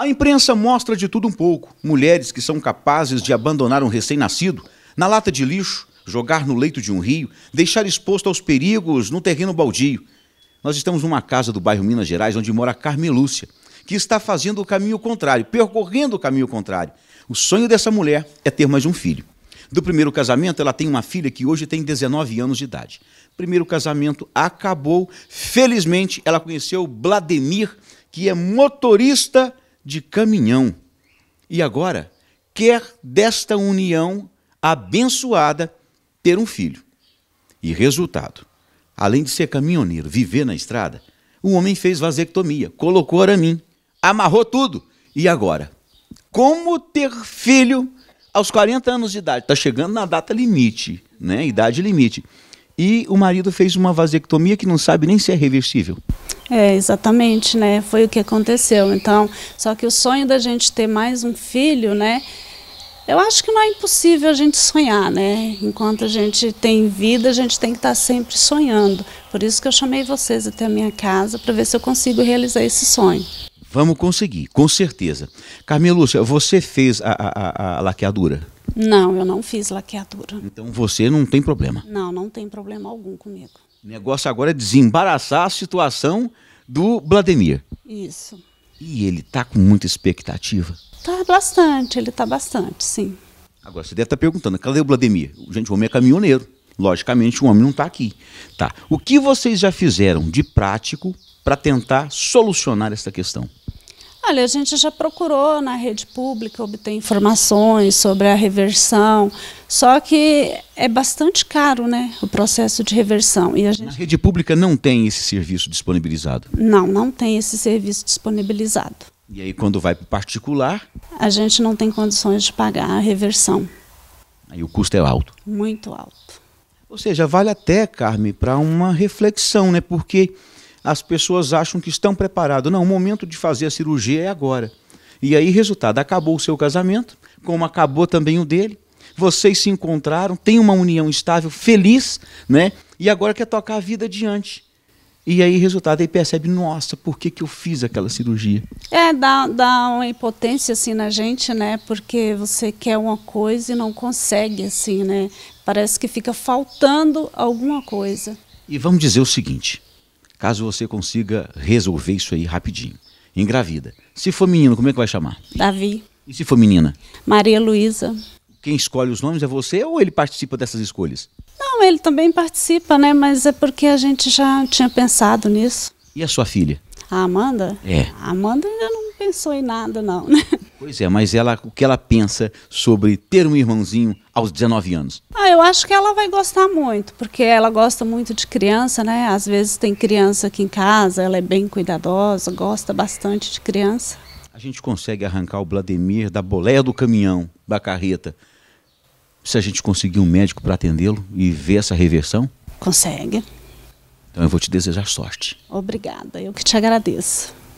A imprensa mostra de tudo um pouco. Mulheres que são capazes de abandonar um recém-nascido na lata de lixo, jogar no leito de um rio, deixar exposto aos perigos no terreno baldio. Nós estamos numa casa do bairro Minas Gerais onde mora Carmelúcia, que está fazendo o caminho contrário, percorrendo o caminho contrário. O sonho dessa mulher é ter mais um filho. Do primeiro casamento, ela tem uma filha que hoje tem 19 anos de idade. Primeiro casamento acabou. Felizmente, ela conheceu Vladimir, que é motorista de caminhão. E agora quer desta união abençoada ter um filho. E resultado: além de ser caminhoneiro, viver na estrada, o homem fez vasectomia, colocou aramin, amarrou tudo. E agora? Como ter filho aos 40 anos de idade? Está chegando na data limite, né? Idade limite e o marido fez uma vasectomia que não sabe nem se é reversível. É, exatamente, né? Foi o que aconteceu. Então, só que o sonho da gente ter mais um filho, né? Eu acho que não é impossível a gente sonhar, né? Enquanto a gente tem vida, a gente tem que estar sempre sonhando. Por isso que eu chamei vocês até a minha casa para ver se eu consigo realizar esse sonho. Vamos conseguir, com certeza. Carmen Lúcia, você fez a, a, a laqueadura? Não, eu não fiz laqueadura. Então você não tem problema? Não, não tem problema algum comigo. O negócio agora é desembaraçar a situação do Vladimir. Isso. E ele tá com muita expectativa? Tá bastante, ele tá bastante, sim. Agora você deve estar tá perguntando, cadê o Vladimir? Gente, o homem é caminhoneiro. Logicamente, o homem não está aqui. Tá. O que vocês já fizeram de prático para tentar solucionar essa questão? Olha, a gente já procurou na rede pública obter informações sobre a reversão, só que é bastante caro, né, o processo de reversão. E a gente... Na rede pública não tem esse serviço disponibilizado? Não, não tem esse serviço disponibilizado. E aí quando vai para o particular? A gente não tem condições de pagar a reversão. Aí o custo é alto? Muito alto. Ou seja, vale até, Carme, para uma reflexão, né, porque as pessoas acham que estão preparadas. Não, o momento de fazer a cirurgia é agora. E aí, resultado, acabou o seu casamento, como acabou também o dele. Vocês se encontraram, tem uma união estável, feliz, né? E agora quer tocar a vida adiante. E aí, resultado, ele percebe, nossa, por que, que eu fiz aquela cirurgia? É, dá, dá uma impotência, assim, na gente, né? Porque você quer uma coisa e não consegue, assim, né? Parece que fica faltando alguma coisa. E vamos dizer o seguinte, caso você consiga resolver isso aí rapidinho. Engravida. Se for menino, como é que vai chamar? Davi. E se for menina? Maria Luísa. Quem escolhe os nomes é você ou ele participa dessas escolhas? Não, ele também participa, né? Mas é porque a gente já tinha pensado nisso. E a sua filha? A Amanda? É. A Amanda ainda não pensou em nada, não, né? Pois é, mas ela, o que ela pensa sobre ter um irmãozinho aos 19 anos? Ah, eu acho que ela vai gostar muito, porque ela gosta muito de criança, né? Às vezes tem criança aqui em casa, ela é bem cuidadosa, gosta bastante de criança. A gente consegue arrancar o Vladimir da boleia do caminhão, da carreta, se a gente conseguir um médico para atendê-lo e ver essa reversão? Consegue. Então eu vou te desejar sorte. Obrigada, eu que te agradeço.